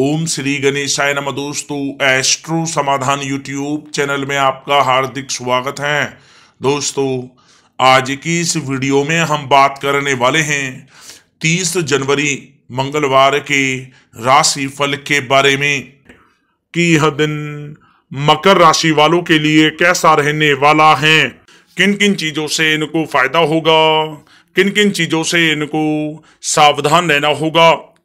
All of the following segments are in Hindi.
ओम श्री गणेशाय नमः दोस्तों एस्ट्रो समाधान यूट्यूब चैनल में आपका हार्दिक स्वागत है दोस्तों आज की इस वीडियो में हम बात करने वाले हैं 30 जनवरी मंगलवार के राशि फल के बारे में कि यह दिन मकर राशि वालों के लिए कैसा रहने वाला है किन किन चीज़ों से इनको फायदा होगा किन किन चीज़ों से इनको सावधान रहना होगा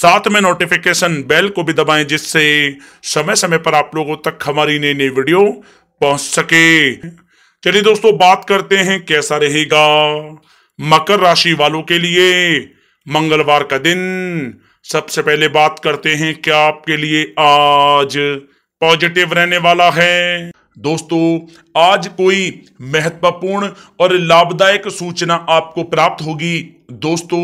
साथ में नोटिफिकेशन बेल को भी दबाएं जिससे समय समय पर आप लोगों तक हमारी नई नई वीडियो पहुंच सके चलिए दोस्तों बात करते हैं कैसा रहेगा मकर राशि वालों के लिए मंगलवार का दिन सबसे पहले बात करते हैं क्या आपके लिए आज पॉजिटिव रहने वाला है दोस्तों आज कोई महत्वपूर्ण और लाभदायक सूचना आपको प्राप्त होगी दोस्तों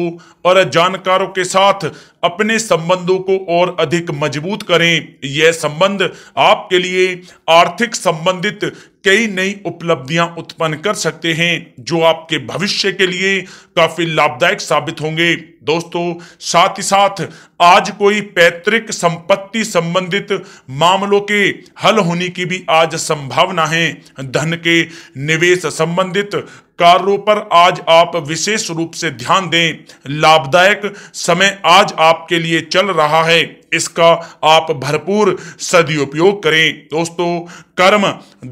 और जानकारों के साथ अपने संबंधों को और अधिक मजबूत करें यह संबंध आपके लिए आर्थिक संबंधित कई नई उपलब्धियां उत्पन्न कर सकते हैं जो आपके भविष्य के लिए काफी लाभदायक साबित होंगे दोस्तों साथ ही साथ आज कोई पैतृक संपत्ति संबंधित मामलों के हल होने की भी आज संभावना है धन के निवेश संबंधित कार्यों पर आज आप विशेष रूप से ध्यान दें लाभदायक समय आज आपके लिए चल रहा है इसका आप भरपूर सदुपयोग करें दोस्तों कर्म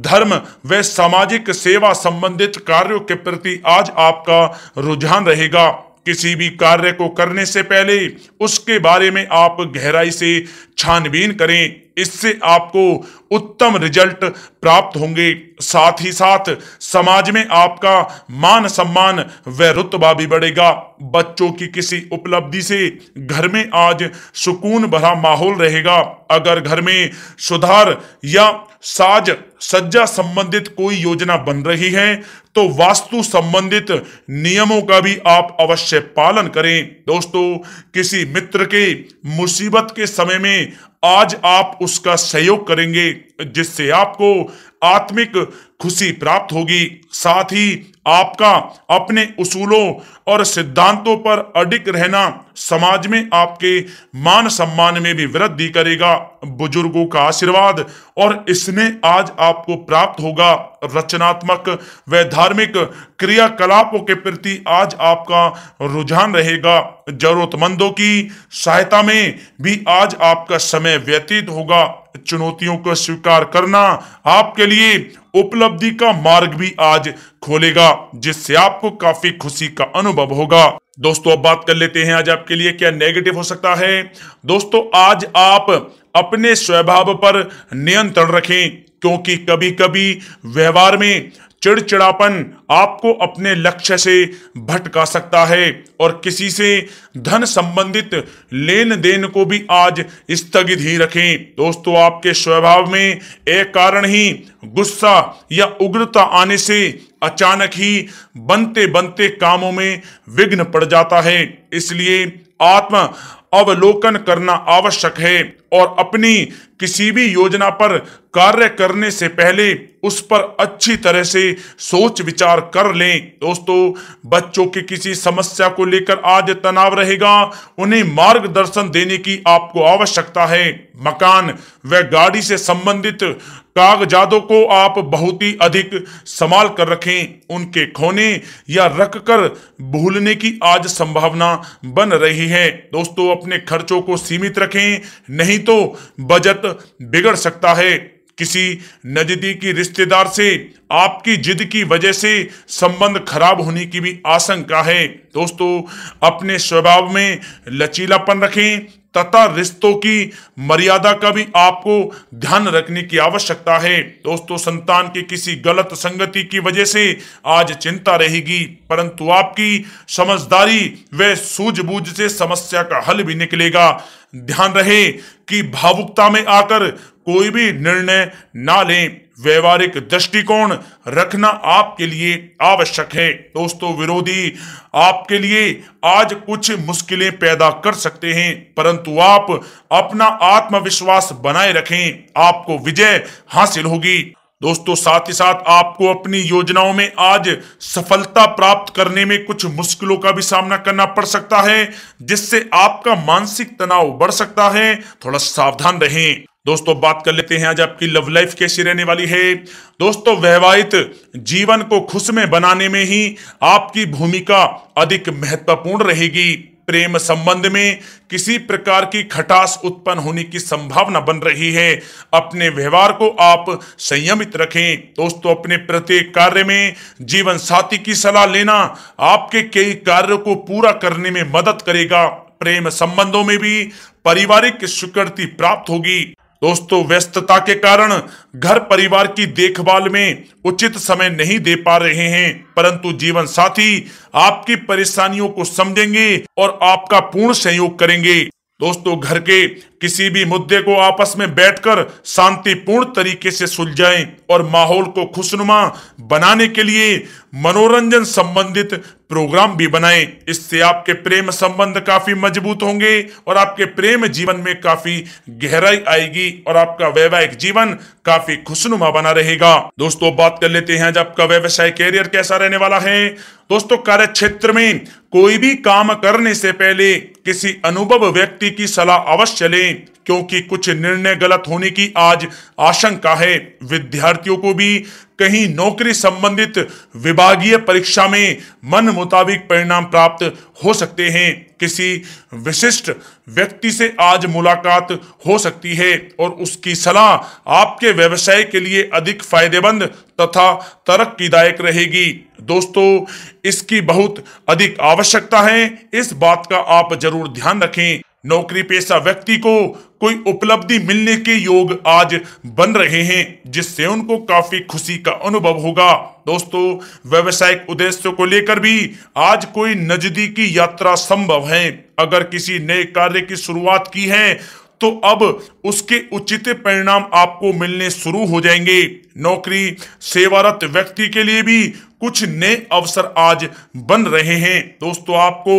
धर्म व सामाजिक सेवा संबंधित कार्यों के प्रति आज आपका रुझान रहेगा किसी भी कार्य को करने से पहले उसके बारे में आप गहराई से छानबीन करें इससे आपको उत्तम रिजल्ट प्राप्त होंगे साथ ही साथ समाज में आपका मान सम्मान व रुतबा भी बढ़ेगा बच्चों की किसी उपलब्धि से घर में आज सुकून भरा माहौल रहेगा अगर घर में सुधार या साज सज्जा संबंधित कोई योजना बन रही है तो वास्तु संबंधित नियमों का भी आप अवश्य पालन करें दोस्तों किसी मित्र के मुसीबत के समय में आज आप उसका सहयोग करेंगे जिससे आपको आत्मिक खुशी प्राप्त होगी साथ ही आपका अपने उसूलों और सिद्धांतों पर अडिक रहना समाज में आपके मान सम्मान में भी वृद्धि करेगा बुजुर्गों का आशीर्वाद और इसमें आज आपको प्राप्त होगा रचनात्मक व धार्मिक क्रियाकलापों के प्रति आज आपका रुझान रहेगा जरूरतमंदों की सहायता में भी आज आपका समय व्यतीत होगा चुनौतियों को स्वीकार करना आपके लिए उपलब्धि का मार्ग भी आज खोलेगा जिससे आपको काफी खुशी का अनुभव होगा दोस्तों अब बात कर लेते हैं आज आपके लिए क्या नेगेटिव हो सकता है दोस्तों आज आप अपने स्वभाव पर नियंत्रण रखें क्योंकि कभी कभी व्यवहार में चिड़चिड़ापन आपको अपने लक्ष्य से भटका सकता है और किसी से धन संबंधित लेन देन को भी आज स्थगित ही रखें दोस्तों आपके स्वभाव में एक कारण ही गुस्सा या उग्रता आने से अचानक ही बनते बनते कामों में विघ्न पड़ जाता है इसलिए आत्म अवलोकन करना आवश्यक है और अपनी किसी भी योजना पर कार्य करने से पहले उस पर अच्छी तरह से सोच विचार कर लें दोस्तों बच्चों की किसी समस्या को लेकर आज तनाव रहेगा उन्हें मार्गदर्शन देने की आपको आवश्यकता है मकान व गाड़ी से संबंधित कागजातों को आप बहुत ही अधिक संभाल कर रखें उनके खोने या रख कर भूलने की आज संभावना बन रही है दोस्तों अपने खर्चों को सीमित रखें नहीं तो बजट बिगड़ सकता है किसी नजदीकी रिश्तेदार से आपकी जिद की वजह से संबंध खराब होने की भी आशंका है दोस्तों अपने स्वभाव में लचीलापन रखें तथा रिश्तों की मर्यादा का भी आपको ध्यान रखने की आवश्यकता है दोस्तों संतान की किसी गलत संगति की वजह से आज चिंता रहेगी परंतु आपकी समझदारी व सूझबूझ से समस्या का हल भी निकलेगा ध्यान रहे कि भावुकता में आकर कोई भी निर्णय ना लें व्यवहारिक दृष्टिकोण रखना आपके लिए आवश्यक है दोस्तों विरोधी आपके लिए आज कुछ मुश्किलें पैदा कर सकते हैं परंतु आप अपना आत्मविश्वास बनाए रखें आपको विजय हासिल होगी दोस्तों साथ ही साथ आपको अपनी योजनाओं में आज सफलता प्राप्त करने में कुछ मुश्किलों का भी सामना करना पड़ सकता है जिससे आपका मानसिक तनाव बढ़ सकता है थोड़ा सावधान रहें दोस्तों बात कर लेते हैं आज आपकी लव लाइफ कैसी रहने वाली है दोस्तों वैवाहित जीवन को खुश में बनाने में ही आपकी भूमिका अधिक महत्वपूर्ण रहेगी प्रेम संबंध में किसी प्रकार की खटास उत्पन्न होने की संभावना बन रही है अपने व्यवहार को आप संयमित रखें दोस्तों अपने प्रत्येक कार्य में जीवन साथी की सलाह लेना आपके कई कार्यों को पूरा करने में मदद करेगा प्रेम संबंधों में भी पारिवारिक स्वीकृति प्राप्त होगी दोस्तों व्यस्तता के कारण घर परिवार की देखभाल में उचित समय नहीं दे पा रहे हैं परंतु जीवन साथी आपकी परेशानियों को समझेंगे और आपका पूर्ण सहयोग करेंगे दोस्तों घर के किसी भी मुद्दे को आपस में बैठकर शांतिपूर्ण तरीके से सुलझाएं और माहौल को खुशनुमा बनाने के लिए मनोरंजन संबंधित प्रोग्राम भी बनाएं इससे आपके प्रेम संबंध काफी मजबूत होंगे और आपके प्रेम जीवन में काफी गहराई आएगी और आपका वैवाहिक जीवन काफी खुशनुमा बना रहेगा दोस्तों बात कर लेते हैं आज आपका व्यवसाय कैरियर कैसा रहने वाला है दोस्तों कार्य क्षेत्र में कोई भी काम करने से पहले किसी अनुभव व्यक्ति की सलाह अवश्य लें करें क्योंकि कुछ निर्णय गलत होने की आज आशंका है विद्यार्थियों को भी कहीं नौकरी संबंधित विभागीय परीक्षा में मन मुताबिक परिणाम प्राप्त हो सकते हैं किसी विशिष्ट व्यक्ति से आज मुलाकात हो सकती है और उसकी सलाह आपके व्यवसाय के लिए अधिक फायदेमंद तथा तरक्कीदायक रहेगी दोस्तों इसकी बहुत अधिक आवश्यकता है इस बात का आप जरूर ध्यान रखें नौकरी पेशा व्यक्ति को कोई उपलब्धि मिलने के योग आज बन रहे हैं जिससे उनको काफी खुशी का अनुभव होगा दोस्तों व्यवसायिक उद्देश्य को लेकर भी आज कोई नजदीकी यात्रा संभव है अगर किसी नए कार्य की शुरुआत की है तो अब उसके उचित परिणाम आपको मिलने शुरू हो जाएंगे नौकरी सेवारत व्यक्ति के लिए भी कुछ नए अवसर आज बन रहे हैं दोस्तों आपको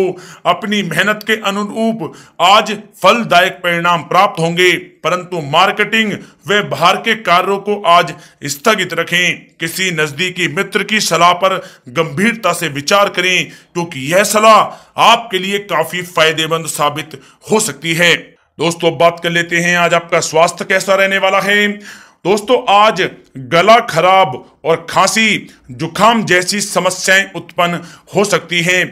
अपनी मेहनत के अनुरूप आज फलदायक परिणाम प्राप्त होंगे परंतु मार्केटिंग व बाहर के कार्यों को आज स्थगित रखें किसी नजदीकी मित्र की सलाह पर गंभीरता से विचार करें क्योंकि यह सलाह आपके लिए काफी फायदेमंद साबित हो सकती है दोस्तों अब बात कर लेते हैं आज आपका स्वास्थ्य कैसा रहने वाला है दोस्तों आज गला खराब और खांसी जुखाम जैसी समस्याएं उत्पन्न हो सकती हैं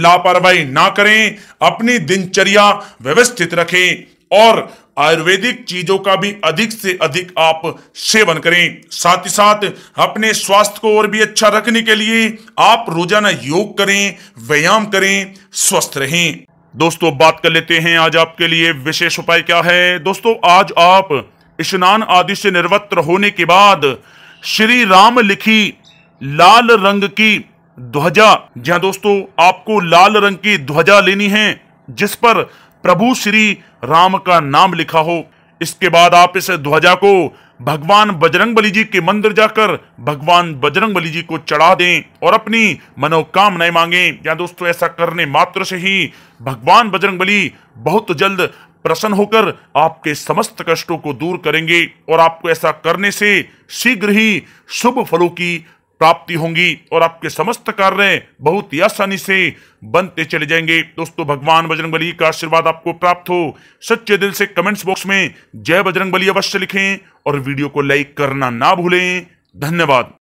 लापरवाही ना करें अपनी दिनचर्या व्यवस्थित रखें और आयुर्वेदिक चीजों का भी अधिक से अधिक आप सेवन करें साथ ही साथ अपने स्वास्थ्य को और भी अच्छा रखने के लिए आप रोजाना योग करें व्यायाम करें स्वस्थ रहें दोस्तों बात कर लेते हैं आज आपके लिए विशेष उपाय क्या है दोस्तों आज आप स्नान आदि से निर्वत्र होने के बाद श्री राम लिखी लाल रंग की ध्वजा जहां दोस्तों आपको लाल रंग की ध्वजा लेनी है जिस पर प्रभु श्री राम का नाम लिखा हो इसके बाद आप इस ध्वजा को भगवान बजरंग बली जी के मंदिर जाकर भगवान बजरंग बली जी को चढ़ा दें और अपनी मनोकामनाएं मांगे या दोस्तों ऐसा करने मात्र से ही भगवान बजरंग बली बहुत जल्द प्रसन्न होकर आपके समस्त कष्टों को दूर करेंगे और आपको ऐसा करने से शीघ्र ही शुभ फलों की प्राप्ति होंगी और आपके समस्त कार्य बहुत ही आसानी से बनते चले जाएंगे दोस्तों भगवान बजरंग बली का आशीर्वाद आपको प्राप्त हो सच्चे दिल से कमेंट्स बॉक्स में जय बजरंग बली अवश्य लिखें और वीडियो को लाइक करना ना भूलें धन्यवाद